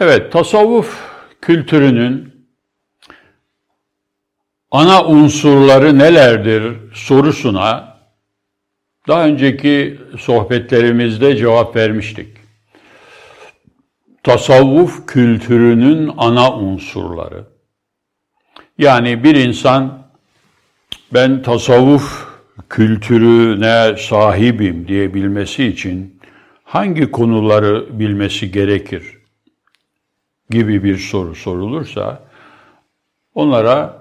Evet, tasavvuf kültürünün ana unsurları nelerdir sorusuna daha önceki sohbetlerimizde cevap vermiştik. Tasavvuf kültürünün ana unsurları. Yani bir insan ben tasavvuf kültürüne sahibim diyebilmesi için hangi konuları bilmesi gerekir? gibi bir soru sorulursa onlara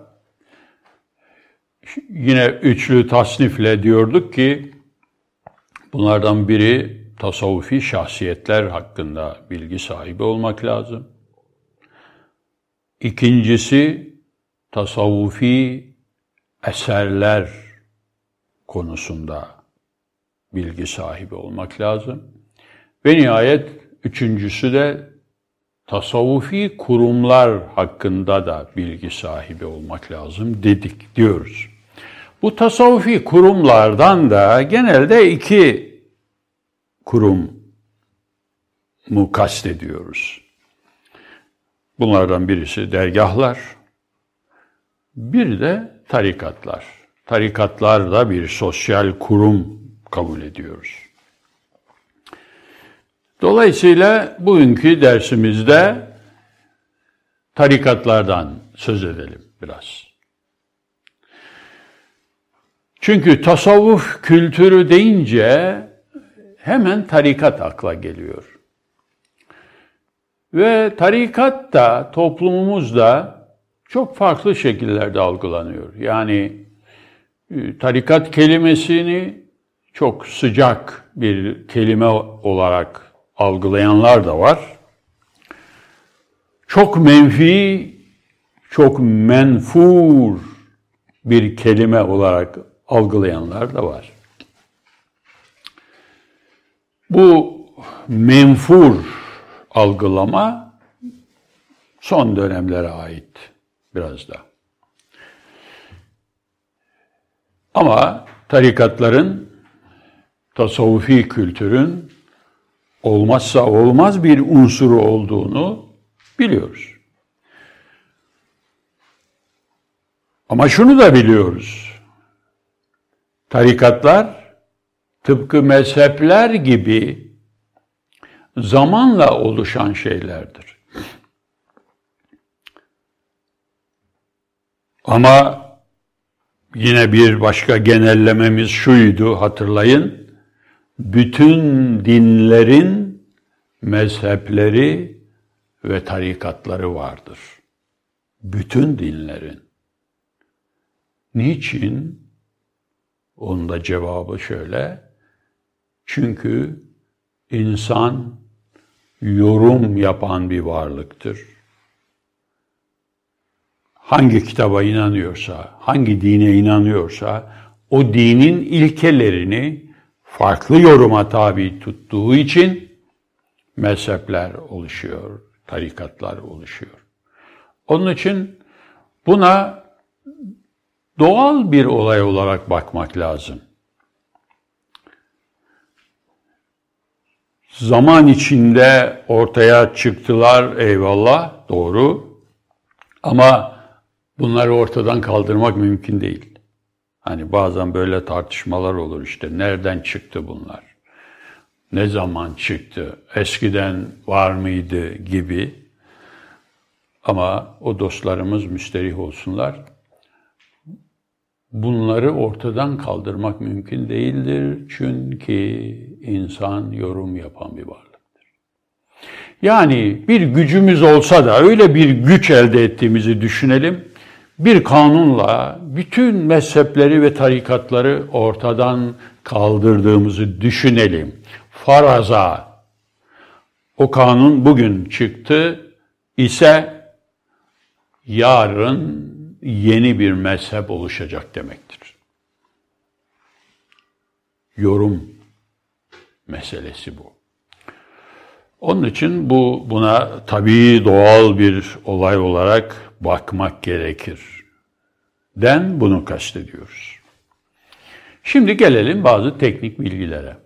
yine üçlü tasnifle diyorduk ki bunlardan biri tasavvufi şahsiyetler hakkında bilgi sahibi olmak lazım. İkincisi tasavvufi eserler konusunda bilgi sahibi olmak lazım. Ve nihayet üçüncüsü de tasavvufi kurumlar hakkında da bilgi sahibi olmak lazım dedik diyoruz. Bu tasavvufi kurumlardan da genelde iki kurum mu kastediyoruz. Bunlardan birisi dergahlar, bir de tarikatlar. Tarikatlar da bir sosyal kurum kabul ediyoruz. Dolayısıyla bugünkü dersimizde tarikatlardan söz edelim biraz. Çünkü tasavvuf kültürü deyince hemen tarikat akla geliyor. Ve tarikat da toplumumuzda çok farklı şekillerde algılanıyor. Yani e, tarikat kelimesini çok sıcak bir kelime olarak algılayanlar da var. Çok menfi, çok menfur bir kelime olarak algılayanlar da var. Bu menfur algılama son dönemlere ait biraz da. Ama tarikatların, tasavvufi kültürün olmazsa olmaz bir unsuru olduğunu biliyoruz. Ama şunu da biliyoruz. Tarikatlar tıpkı mezhepler gibi zamanla oluşan şeylerdir. Ama yine bir başka genellememiz şuydu hatırlayın bütün dinlerin mezhepleri ve tarikatları vardır. Bütün dinlerin. Niçin? Onun da cevabı şöyle. Çünkü insan yorum yapan bir varlıktır. Hangi kitaba inanıyorsa, hangi dine inanıyorsa o dinin ilkelerini farklı yoruma tabi tuttuğu için mezhepler oluşuyor, tarikatlar oluşuyor. Onun için buna doğal bir olay olarak bakmak lazım. Zaman içinde ortaya çıktılar eyvallah doğru ama bunları ortadan kaldırmak mümkün değil. Hani bazen böyle tartışmalar olur işte nereden çıktı bunlar? Ne zaman çıktı? Eskiden var mıydı gibi. Ama o dostlarımız müsterih olsunlar. Bunları ortadan kaldırmak mümkün değildir. Çünkü insan yorum yapan bir varlıktır. Yani bir gücümüz olsa da öyle bir güç elde ettiğimizi düşünelim bir kanunla bütün mezhepleri ve tarikatları ortadan kaldırdığımızı düşünelim. Faraza o kanun bugün çıktı ise yarın yeni bir mezhep oluşacak demektir. Yorum meselesi bu. Onun için bu buna tabii doğal bir olay olarak bakmak gerekir. Den bunu kastediyoruz. Şimdi gelelim bazı teknik bilgilere.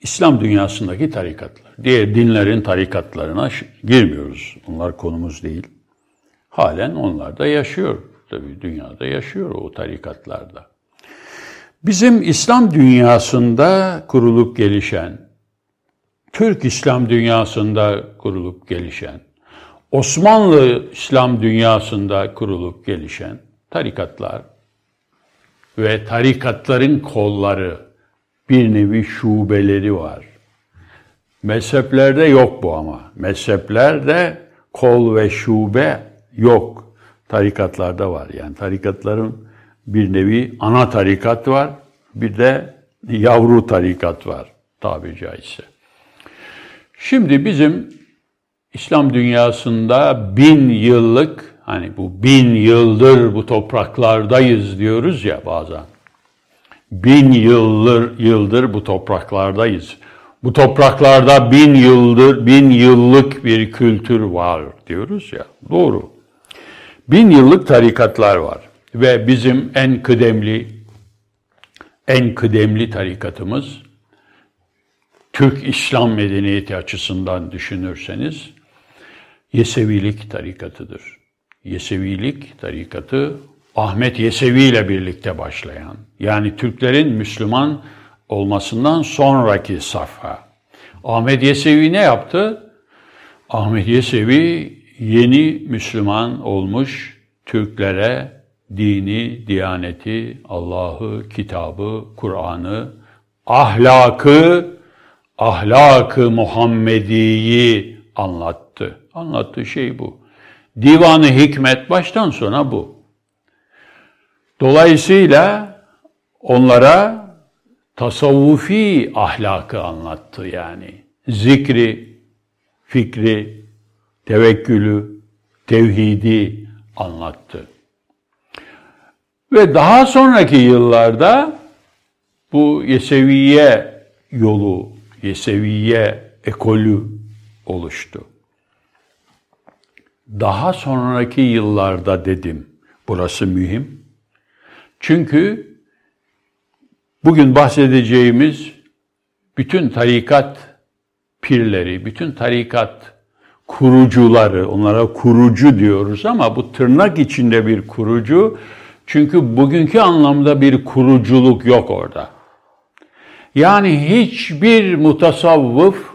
İslam dünyasındaki tarikatlar, diğer dinlerin tarikatlarına girmiyoruz. Onlar konumuz değil. Halen onlar da yaşıyor. Tabii dünyada yaşıyor o tarikatlarda. Bizim İslam dünyasında kurulup gelişen, Türk İslam dünyasında kurulup gelişen, Osmanlı İslam dünyasında kurulup gelişen tarikatlar ve tarikatların kolları bir nevi şubeleri var. Mezheplerde yok bu ama. Mezheplerde kol ve şube yok. Tarikatlarda var. Yani tarikatların bir nevi ana tarikat var. Bir de yavru tarikat var tabiri caizse. Şimdi bizim İslam dünyasında bin yıllık, hani bu bin yıldır bu topraklardayız diyoruz ya bazen. Bin yıldır, yıldır bu topraklardayız. Bu topraklarda bin yıldır, bin yıllık bir kültür var diyoruz ya. Doğru. Bin yıllık tarikatlar var ve bizim en kıdemli, en kıdemli tarikatımız Türk İslam medeniyeti açısından düşünürseniz Yesevilik tarikatıdır. Yesevilik tarikatı Ahmet Yesevi ile birlikte başlayan, yani Türklerin Müslüman olmasından sonraki safha. Ahmet Yesevi ne yaptı? Ahmet Yesevi yeni Müslüman olmuş Türklere dini, diyaneti, Allah'ı, kitabı, Kur'an'ı, ahlakı, ahlakı Muhammedi'yi anlattı. Anlattığı şey bu. Divanı hikmet baştan sona bu. Dolayısıyla onlara tasavvufi ahlakı anlattı yani. Zikri, fikri, tevekkülü, tevhidi anlattı. Ve daha sonraki yıllarda bu Yeseviye yolu, Yeseviye ekolü oluştu daha sonraki yıllarda dedim. Burası mühim. Çünkü bugün bahsedeceğimiz bütün tarikat pirleri, bütün tarikat kurucuları, onlara kurucu diyoruz ama bu tırnak içinde bir kurucu. Çünkü bugünkü anlamda bir kuruculuk yok orada. Yani hiçbir mutasavvıf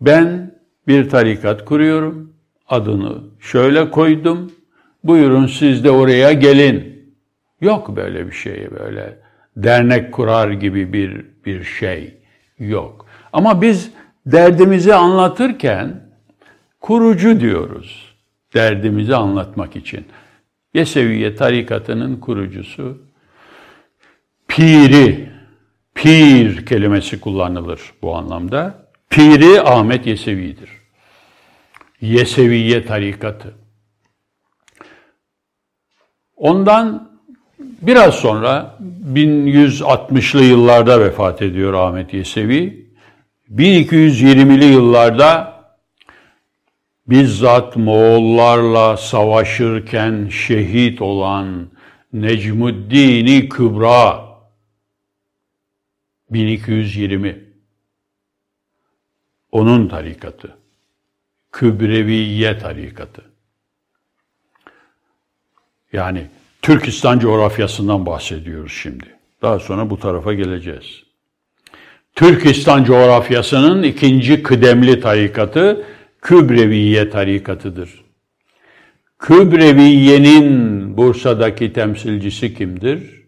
ben bir tarikat kuruyorum, adını şöyle koydum. Buyurun siz de oraya gelin. Yok böyle bir şey böyle dernek kurar gibi bir bir şey yok. Ama biz derdimizi anlatırken kurucu diyoruz. Derdimizi anlatmak için. Yeseviye tarikatının kurucusu piri pir kelimesi kullanılır bu anlamda. Piri Ahmet Yesevi'dir. Yeseviye tarikatı. Ondan biraz sonra 1160'lı yıllarda vefat ediyor Ahmet Yesevi. 1220'li yıllarda bizzat Moğollarla savaşırken şehit olan Necmuddin-i Kübra 1220 onun tarikatı. Kübreviye tarikatı. Yani Türkistan coğrafyasından bahsediyoruz şimdi. Daha sonra bu tarafa geleceğiz. Türkistan coğrafyasının ikinci kıdemli tarikatı Kübreviye tarikatıdır. Kübreviye'nin Bursa'daki temsilcisi kimdir?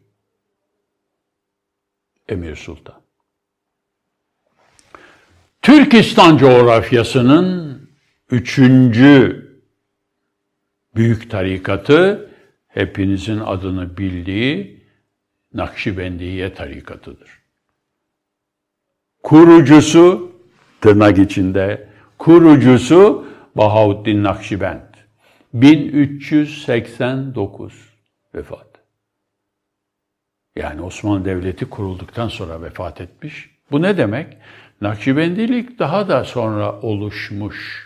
Emir Sultan. Türkistan coğrafyasının üçüncü büyük tarikatı hepinizin adını bildiği Nakşibendiye tarikatıdır. Kurucusu tırnak içinde kurucusu Bahauddin Nakşibend. 1389 vefat. Yani Osmanlı Devleti kurulduktan sonra vefat etmiş. Bu ne demek? Nakşibendilik daha da sonra oluşmuş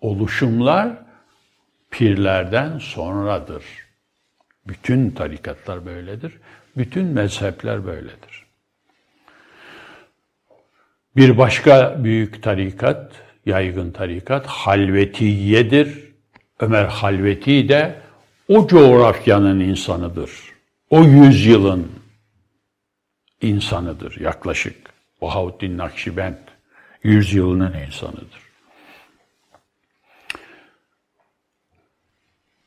oluşumlar pirlerden sonradır. Bütün tarikatlar böyledir. Bütün mezhepler böyledir. Bir başka büyük tarikat, yaygın tarikat halvetiyedir. Ömer Halveti de o coğrafyanın insanıdır. O yüzyılın insanıdır yaklaşık. Bahavuddin Nakşibend yüzyılının insanıdır.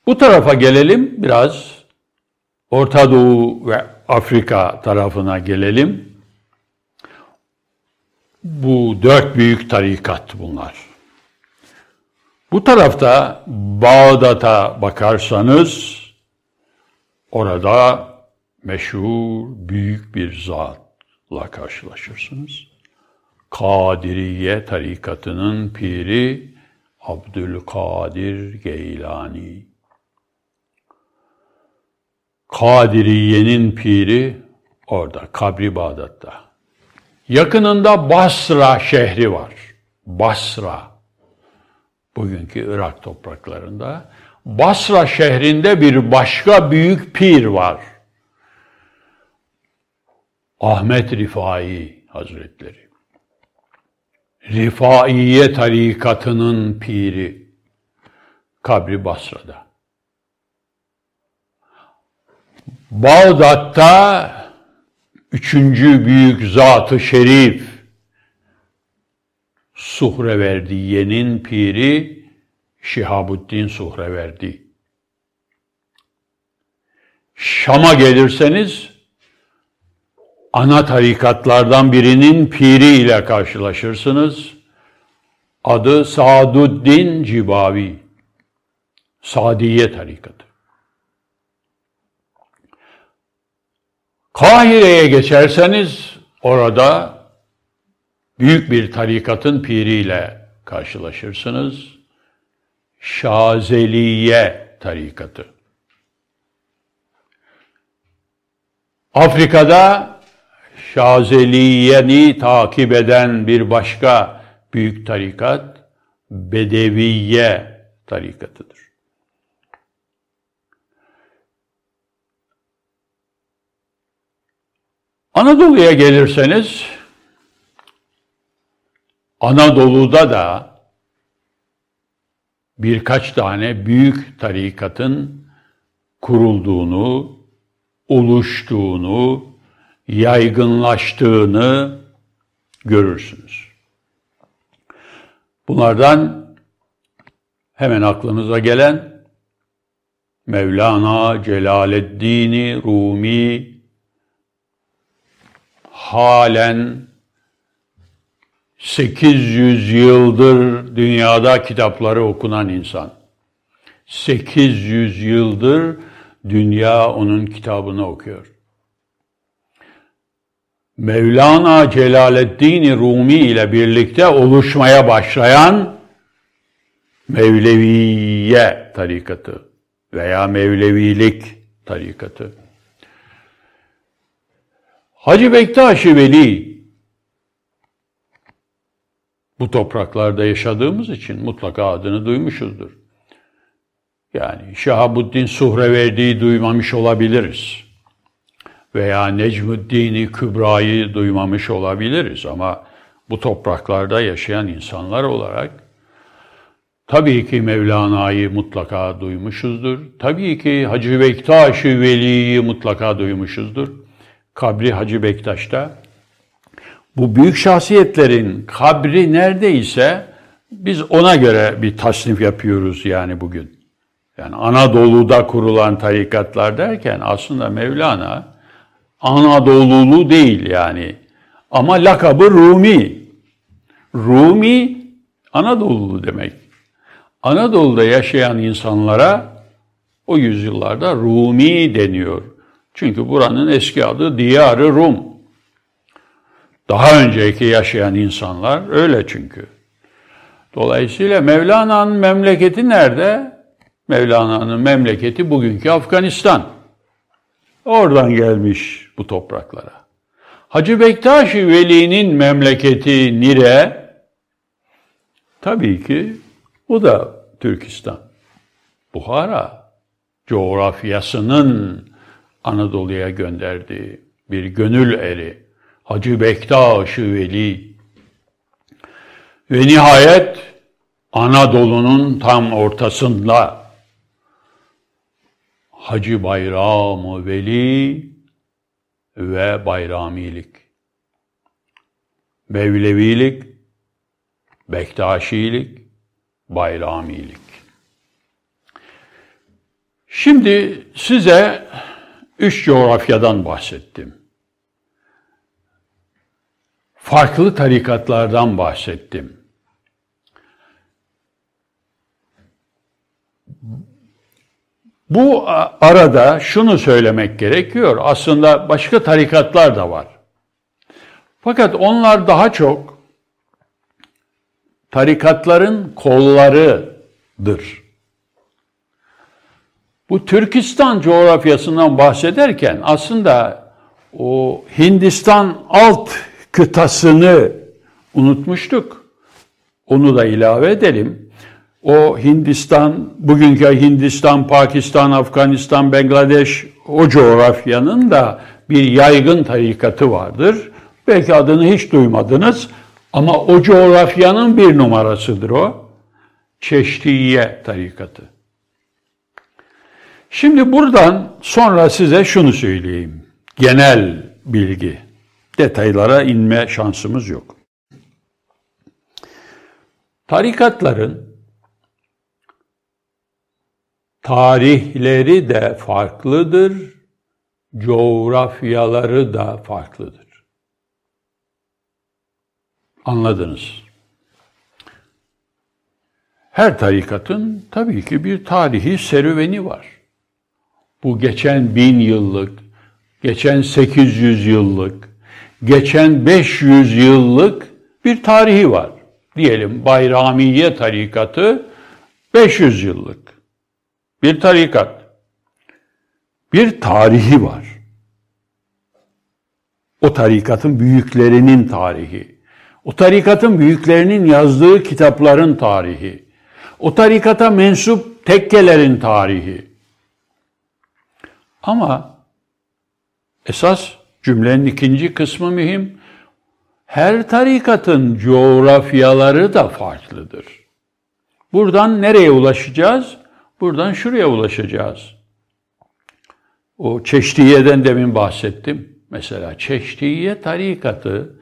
Bu tarafa gelelim biraz. Orta Doğu ve Afrika tarafına gelelim. Bu dört büyük tarikat bunlar. Bu tarafta Bağdat'a bakarsanız orada meşhur büyük bir zatla karşılaşırsınız. Kadiriye tarikatının piri Abdülkadir Geylani Kadiriye'nin piri orada, Kabri Bağdat'ta. Yakınında Basra şehri var. Basra. Bugünkü Irak topraklarında. Basra şehrinde bir başka büyük pir var. Ahmet Rifai Hazretleri. Rifaiye tarikatının piri. Kabri Basra'da. Bağdat'ta üçüncü büyük zatı şerif Suhreverdiye'nin piri Şihabuddin Suhreverdi. Şam'a gelirseniz ana tarikatlardan birinin piri ile karşılaşırsınız. Adı Saaduddin Cibavi. Sadiye tarikatı. Kahire'ye geçerseniz orada büyük bir tarikatın piriyle karşılaşırsınız. Şazeliye tarikatı. Afrika'da Şazeliye'ni takip eden bir başka büyük tarikat Bedeviye tarikatıdır. Anadolu'ya gelirseniz Anadolu'da da birkaç tane büyük tarikatın kurulduğunu, oluştuğunu, yaygınlaştığını görürsünüz. Bunlardan hemen aklınıza gelen Mevlana Celaleddin Rumi halen 800 yıldır dünyada kitapları okunan insan. 800 yıldır dünya onun kitabını okuyor. Mevlana Celaleddin Rumi ile birlikte oluşmaya başlayan Mevleviye tarikatı veya Mevlevilik tarikatı. Hacı Bektaş-ı Veli bu topraklarda yaşadığımız için mutlaka adını duymuşuzdur. Yani Şahabuddin Suhreverdi'yi duymamış olabiliriz. Veya Necmuddin-i Kübra'yı duymamış olabiliriz ama bu topraklarda yaşayan insanlar olarak tabii ki Mevlana'yı mutlaka duymuşuzdur. Tabii ki Hacı Bektaş-ı Veli'yi mutlaka duymuşuzdur kabri Hacı Bektaş'ta. Bu büyük şahsiyetlerin kabri neredeyse biz ona göre bir tasnif yapıyoruz yani bugün. Yani Anadolu'da kurulan tarikatlar derken aslında Mevlana Anadolulu değil yani. Ama lakabı Rumi. Rumi Anadolulu demek. Anadolu'da yaşayan insanlara o yüzyıllarda Rumi deniyor. Çünkü buranın eski adı Diyarı Rum. Daha önceki yaşayan insanlar öyle çünkü. Dolayısıyla Mevlana'nın memleketi nerede? Mevlana'nın memleketi bugünkü Afganistan. Oradan gelmiş bu topraklara. Hacı Bektaşi Veli'nin memleketi nire? Tabii ki bu da Türkistan. Buhara coğrafyasının Anadolu'ya gönderdi bir gönül eri Hacı Bektaş-ı Veli ve nihayet Anadolu'nun tam ortasında Hacı Bayram-ı Veli ve Bayramilik, Mevlevilik, Bektaşilik, Bayramilik. Şimdi size üç coğrafyadan bahsettim. Farklı tarikatlardan bahsettim. Bu arada şunu söylemek gerekiyor. Aslında başka tarikatlar da var. Fakat onlar daha çok tarikatların kollarıdır. Bu Türkistan coğrafyasından bahsederken aslında o Hindistan alt kıtasını unutmuştuk. Onu da ilave edelim. O Hindistan, bugünkü Hindistan, Pakistan, Afganistan, Bangladeş o coğrafyanın da bir yaygın tarikatı vardır. Belki adını hiç duymadınız ama o coğrafyanın bir numarasıdır o. Çeşdiye tarikatı. Şimdi buradan sonra size şunu söyleyeyim. Genel bilgi. Detaylara inme şansımız yok. Tarikatların tarihleri de farklıdır, coğrafyaları da farklıdır. Anladınız. Her tarikatın tabii ki bir tarihi serüveni var bu geçen bin yıllık, geçen 800 yıllık, geçen 500 yıllık bir tarihi var. Diyelim Bayramiye tarikatı 500 yıllık bir tarikat. Bir tarihi var. O tarikatın büyüklerinin tarihi. O tarikatın büyüklerinin yazdığı kitapların tarihi. O tarikata mensup tekkelerin tarihi. Ama esas cümlenin ikinci kısmı mühim. Her tarikatın coğrafyaları da farklıdır. Buradan nereye ulaşacağız? Buradan şuraya ulaşacağız. O Çeşdiye'den demin bahsettim. Mesela Çeşdiye tarikatı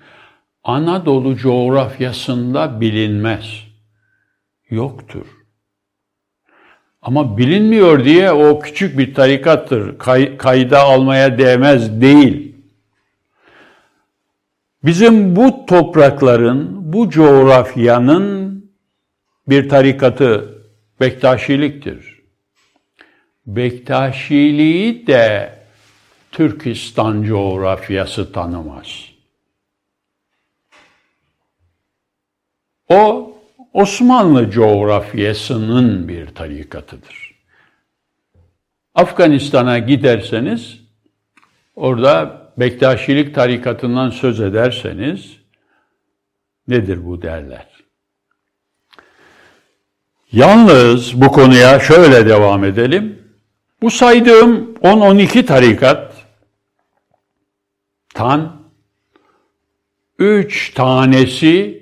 Anadolu coğrafyasında bilinmez. Yoktur. Ama bilinmiyor diye o küçük bir tarikattır. Kay, kayda almaya değmez değil. Bizim bu toprakların, bu coğrafyanın bir tarikatı Bektaşiliktir. Bektaşiliği de Türkistan coğrafyası tanımaz. O Osmanlı coğrafyasının bir tarikatıdır. Afganistan'a giderseniz orada Bektaşilik tarikatından söz ederseniz nedir bu derler. Yalnız bu konuya şöyle devam edelim. Bu saydığım 10-12 tarikat tan 3 tanesi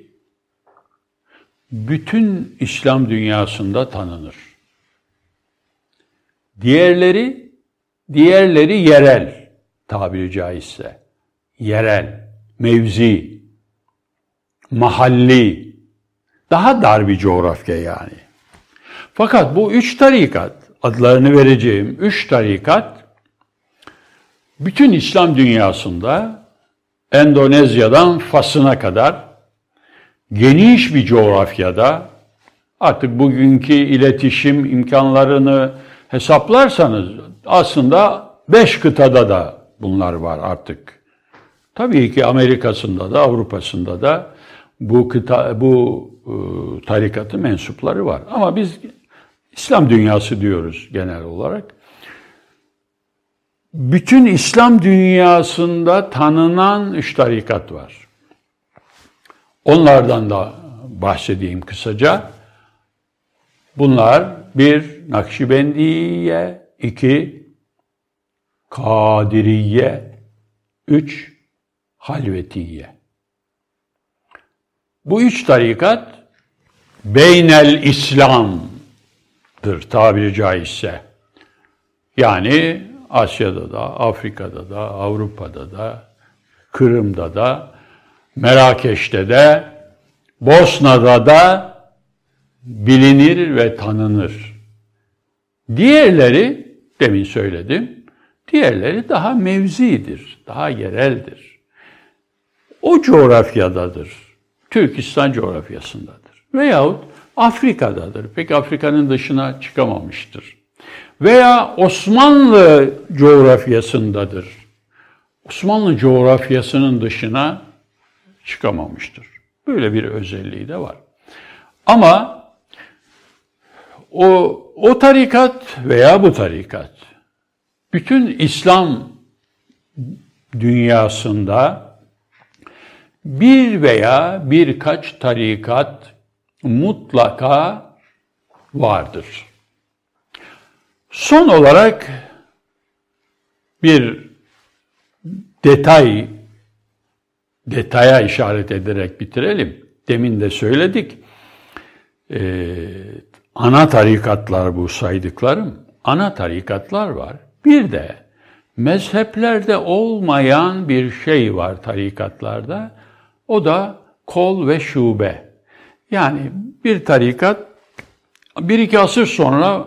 bütün İslam dünyasında tanınır. Diğerleri, diğerleri yerel tabiri caizse. Yerel, mevzi, mahalli, daha dar bir coğrafya yani. Fakat bu üç tarikat, adlarını vereceğim üç tarikat, bütün İslam dünyasında Endonezya'dan Fas'ına kadar geniş bir coğrafyada artık bugünkü iletişim imkanlarını hesaplarsanız aslında beş kıtada da bunlar var artık. Tabii ki Amerika'sında da Avrupa'sında da bu kıta bu e, tarikatı mensupları var. Ama biz İslam dünyası diyoruz genel olarak. Bütün İslam dünyasında tanınan üç tarikat var. Onlardan da bahsedeyim kısaca. Bunlar bir Nakşibendiye, iki Kadiriye, üç Halvetiye. Bu üç tarikat beynel İslam'dır tabiri caizse. Yani Asya'da da, Afrika'da da, Avrupa'da da, Kırım'da da, Merakeş'te de, Bosna'da da bilinir ve tanınır. Diğerleri, demin söyledim, diğerleri daha mevzidir, daha yereldir. O coğrafyadadır, Türkistan coğrafyasındadır veyahut Afrika'dadır. Pek Afrika'nın dışına çıkamamıştır. Veya Osmanlı coğrafyasındadır. Osmanlı coğrafyasının dışına çıkamamıştır. Böyle bir özelliği de var. Ama o, o tarikat veya bu tarikat bütün İslam dünyasında bir veya birkaç tarikat mutlaka vardır. Son olarak bir detay detaya işaret ederek bitirelim. Demin de söyledik. Ee, ana tarikatlar bu saydıklarım. Ana tarikatlar var. Bir de mezheplerde olmayan bir şey var tarikatlarda. O da kol ve şube. Yani bir tarikat bir iki asır sonra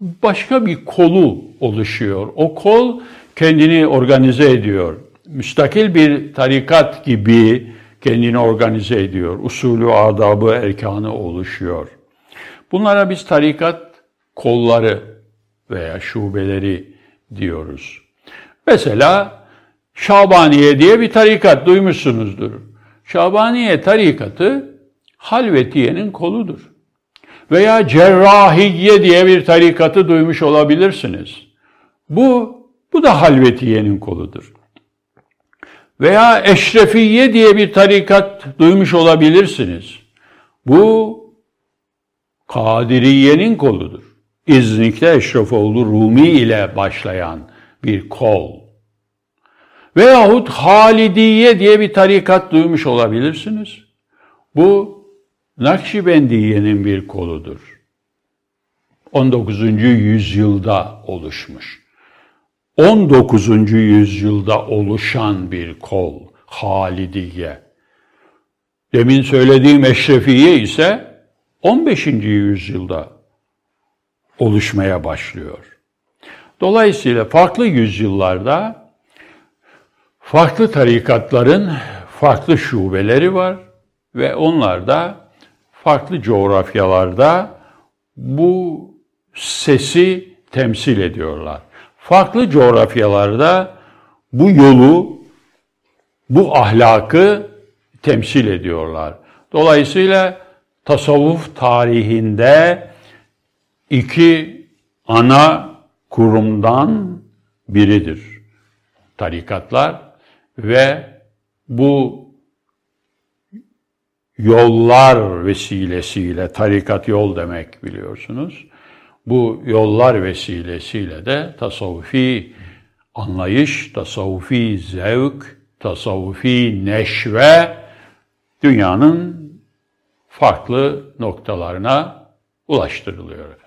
başka bir kolu oluşuyor. O kol kendini organize ediyor müstakil bir tarikat gibi kendini organize ediyor. Usulü, adabı, erkanı oluşuyor. Bunlara biz tarikat kolları veya şubeleri diyoruz. Mesela Şabaniye diye bir tarikat duymuşsunuzdur. Şabaniye tarikatı Halvetiye'nin koludur. Veya Cerrahiye diye bir tarikatı duymuş olabilirsiniz. Bu bu da Halvetiye'nin koludur veya Eşrefiye diye bir tarikat duymuş olabilirsiniz. Bu Kadiriye'nin koludur. İznik'te Eşrefoğlu Rumi ile başlayan bir kol. Veyahut Halidiye diye bir tarikat duymuş olabilirsiniz. Bu Nakşibendiye'nin bir koludur. 19. yüzyılda oluşmuş. 19. yüzyılda oluşan bir kol Halidiye. Demin söylediğim Eşrefiye ise 15. yüzyılda oluşmaya başlıyor. Dolayısıyla farklı yüzyıllarda farklı tarikatların farklı şubeleri var ve onlar da farklı coğrafyalarda bu sesi temsil ediyorlar farklı coğrafyalarda bu yolu, bu ahlakı temsil ediyorlar. Dolayısıyla tasavvuf tarihinde iki ana kurumdan biridir tarikatlar ve bu yollar vesilesiyle tarikat yol demek biliyorsunuz bu yollar vesilesiyle de tasavvufi anlayış, tasavvufi zevk, tasavvufi neşve dünyanın farklı noktalarına ulaştırılıyor.